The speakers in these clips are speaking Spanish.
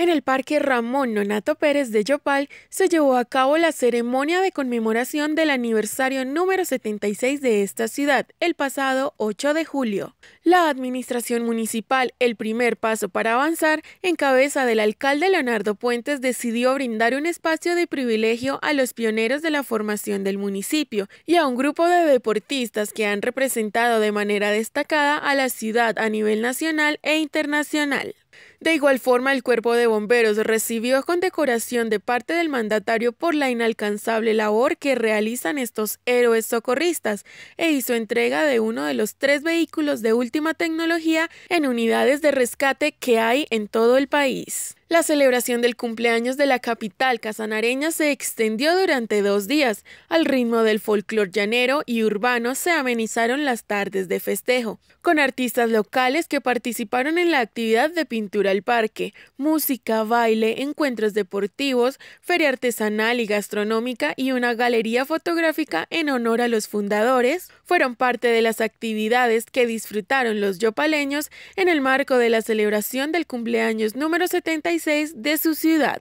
En el Parque Ramón Nonato Pérez de Yopal se llevó a cabo la ceremonia de conmemoración del aniversario número 76 de esta ciudad el pasado 8 de julio. La administración municipal, el primer paso para avanzar, en cabeza del alcalde Leonardo Puentes, decidió brindar un espacio de privilegio a los pioneros de la formación del municipio y a un grupo de deportistas que han representado de manera destacada a la ciudad a nivel nacional e internacional. De igual forma, el Cuerpo de Bomberos recibió condecoración de parte del mandatario por la inalcanzable labor que realizan estos héroes socorristas e hizo entrega de uno de los tres vehículos de última tecnología en unidades de rescate que hay en todo el país. La celebración del cumpleaños de la capital casanareña se extendió durante dos días. Al ritmo del folclor llanero y urbano se amenizaron las tardes de festejo, con artistas locales que participaron en la actividad de pintura al parque, música, baile, encuentros deportivos, feria artesanal y gastronómica y una galería fotográfica en honor a los fundadores. Fueron parte de las actividades que disfrutaron los yopaleños en el marco de la celebración del cumpleaños número 75 de su ciudad.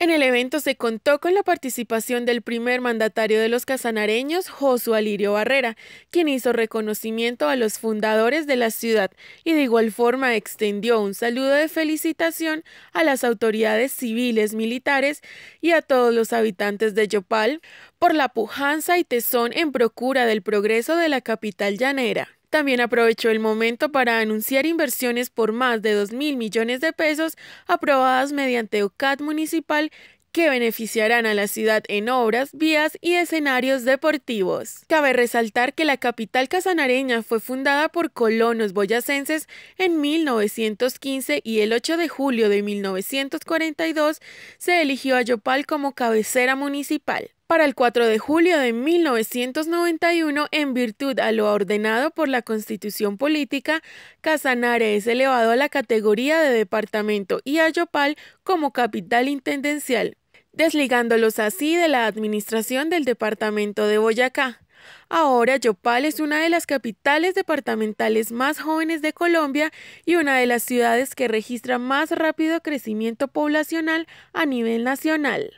En el evento se contó con la participación del primer mandatario de los casanareños, Josué Alirio Barrera, quien hizo reconocimiento a los fundadores de la ciudad y de igual forma extendió un saludo de felicitación a las autoridades civiles, militares y a todos los habitantes de Yopal por la pujanza y tesón en procura del progreso de la capital llanera. También aprovechó el momento para anunciar inversiones por más de 2 mil millones de pesos aprobadas mediante OCAT municipal que beneficiarán a la ciudad en obras, vías y escenarios deportivos. Cabe resaltar que la capital casanareña fue fundada por colonos boyacenses en 1915 y el 8 de julio de 1942 se eligió a Yopal como cabecera municipal. Para el 4 de julio de 1991, en virtud a lo ordenado por la Constitución Política, Casanare es elevado a la categoría de departamento y Yopal como capital intendencial, desligándolos así de la administración del departamento de Boyacá. Ahora Yopal es una de las capitales departamentales más jóvenes de Colombia y una de las ciudades que registra más rápido crecimiento poblacional a nivel nacional.